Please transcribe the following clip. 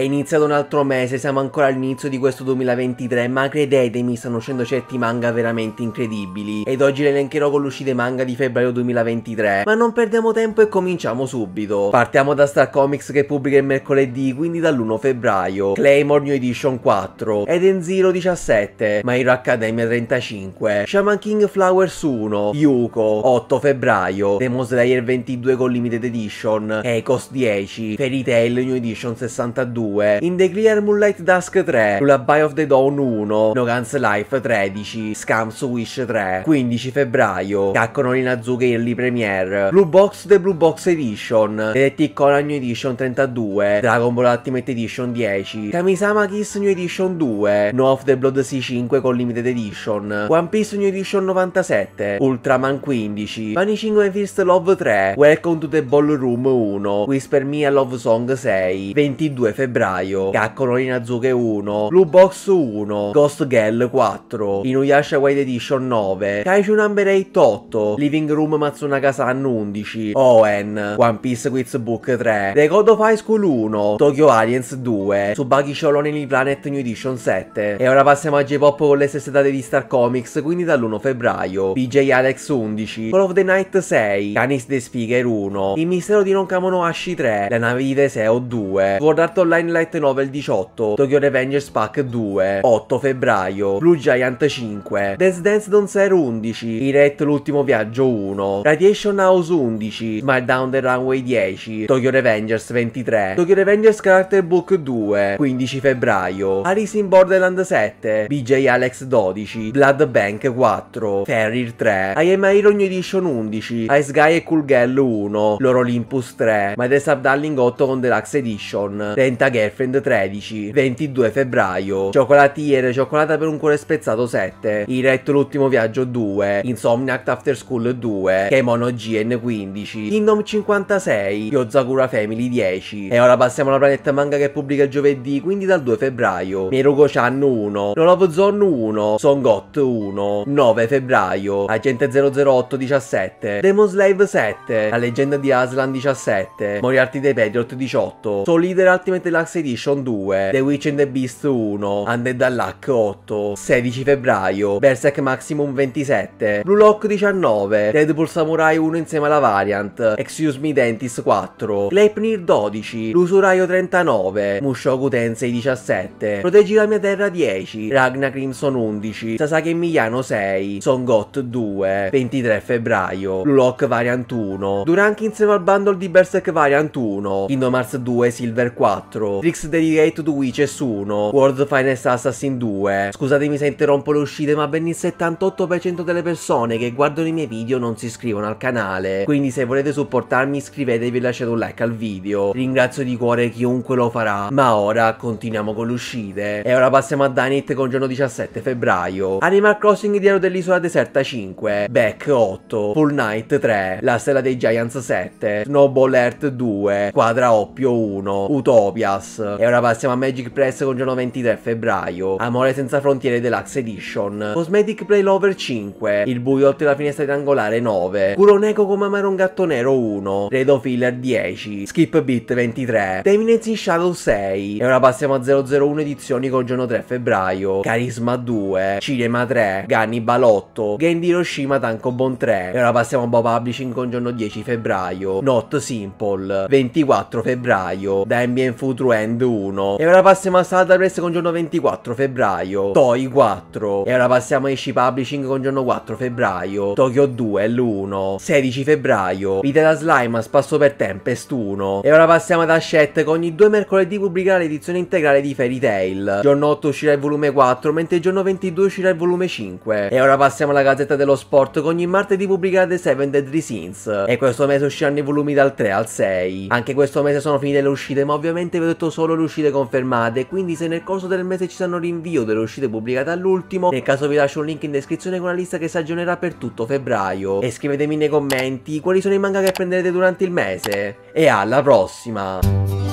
È iniziato un altro mese, siamo ancora all'inizio di questo 2023, ma credetemi stanno uscendo certi manga veramente incredibili. Ed oggi le elencherò con l'uscita manga di febbraio 2023. Ma non perdiamo tempo e cominciamo subito. Partiamo da Star Comics che pubblica il mercoledì, quindi dall'1 febbraio. Claymore New Edition 4, Eden Zero 17, My Hero Academia 35, Shaman King Flowers 1, Yuko 8 febbraio, Demon Slayer 22 con Limited Edition, Ecos 10, Fairy Tail New Edition 62, 2, In The Clear Moonlight Dusk 3, Lullaby of the Dawn 1, No Guns Life 13, Scams Wish 3, 15 febbraio, Caccono Inazuke Early Premiere, Blue Box The Blue Box Edition, Detective Conan New Edition 32, Dragon Ball Ultimate Edition 10, Kamisama Kiss New Edition 2, No of the Blood C5 con Limited Edition, One Piece New Edition 97, Ultraman 15, Vanishing and First Love 3, Welcome to the Ballroom 1, Whisper Me a Love Song 6, 22 febbraio febbraio, Kakuroi Inazuke 1, Blue Box 1, Ghost Girl 4, Inuyasha White Edition 9, Kaiju Number 8 8, Living Room Matsunaga-san 11, Owen, One Piece Quiz Book 3, The God of High School 1, Tokyo Aliens 2, Tsubaki Shonen Planet New Edition 7. E ora passiamo a J-Pop con le stesse date di Star Comics, quindi dall'1 febbraio. PJ Alex 11, Call of the Night 6, Canis the Speaker 1, Il mistero di Non Kamono Ashi 3, La nave di Teseo 2, World Art Online Dying Light Novel 18, Tokyo Revengers Pack 2, 8 febbraio, Blue Giant 5, Dance Dance Don't Sare 11, Iret L'ultimo viaggio 1, Radiation House 11, Smile Down the Runway 10, Tokyo Revengers 23, Tokyo Revengers Character Book 2, 15 febbraio, Alice in Borderland 7, BJ Alex 12, Blood Bank 4, Ferrir 3, I Am Iron Edition 11, Ice Guy e Cool Girl 1, Loro Olympus 3, My Death of Darling 8 con Deluxe Edition, Renta girlfriend 13, 22 febbraio, Cioccolatier cioccolata per un cuore spezzato 7, il retto l'ultimo viaggio 2, Insomniac After School 2, Kemono GN15, Kingdom 56, Yozakura Family 10. E ora passiamo alla Planeta Manga che pubblica giovedì, quindi dal 2 febbraio, Merugo Chan 1, Nolovo Zone 1, Songot 1, 9 febbraio, Agente 008 17, Demon Slave 7, La leggenda di Aslan 17, Moriarty dei Patriot 18, Soul Leader Ultimate Deluxe Edition 2, The Witch and the Beast 1, Undead Luck 8, 16 febbraio, Berserk Maximum 27, Blue Lock 19, Deadpool Samurai 1 insieme alla Variant, Excuse Me Dentist 4, Leipnir 12, Lusuraio 39, Mushoku Tensei 17, Proteggi la mia terra 10, Ragna Crimson 11, Sasaki Migliano 6, Songot 2, 23 febbraio, Blue Lock Variant 1, Durank insieme al bundle di Berserk Variant 1, Kingdom Hearts 2 Silver 4, 4, Tricks Dedicate to Witches 1, World Finest Assassin 2. Scusatemi se interrompo le uscite, ma ben il 78% delle persone che guardano i miei video non si iscrivono al canale, quindi se volete supportarmi iscrivetevi e lasciate un like al video. Ringrazio di cuore chiunque lo farà, ma ora continuiamo con le uscite. E ora passiamo a Dynit con giorno 17 febbraio. Animal Crossing Diario dell'Isola Deserta 5, Back 8, Full Night 3, La Stella dei Giants 7, Snowball Earth 2, Quadra Oppio 1, Utopia Plus. E ora passiamo a Magic Press con giorno 23 febbraio. Amore senza frontiere Deluxe Edition. Cosmetic Play Lover 5. Il buio oltre la finestra triangolare 9. Kuroneko come amare un gatto nero 1. Redo Filler 10. Skip Beat 23. Deminets in Shadow 6. E ora passiamo a 001 edizioni con giorno 3 febbraio. Carisma 2. Cinema 3. Ganni Balotto. Gendy Hiroshima Tanko Bon 3. E ora passiamo a Bob Publishing con giorno 10 febbraio. Not Simple. 24 febbraio. Da Ambient Food End 1. E ora passiamo a Salad Press con giorno 24 febbraio, Toy 4. E ora passiamo a Ishi Publishing con giorno 4 febbraio, Tokyo Duel 1. 16 febbraio, Vita da Slime a spasso per Tempest 1. E ora passiamo ad Ashet che ogni due mercoledì pubblicherà l'edizione integrale di Fairy Tail. Giorno 8 uscirà il volume 4, mentre il giorno 22 uscirà il volume 5. E ora passiamo alla Gazzetta dello Sport che ogni martedì pubblicherà The Seven Deadly Sins. E questo mese usciranno i volumi dal 3 al 6. Anche questo mese sono finite le uscite, ma ovviamente vedo momento solo le uscite confermate, quindi se nel corso del mese ci saranno rinvio delle uscite pubblicate all'ultimo, nel caso vi lascio un link in descrizione con una lista che si aggiornerà per tutto febbraio. E scrivetemi nei commenti quali sono i manga che prenderete durante il mese. E alla prossima!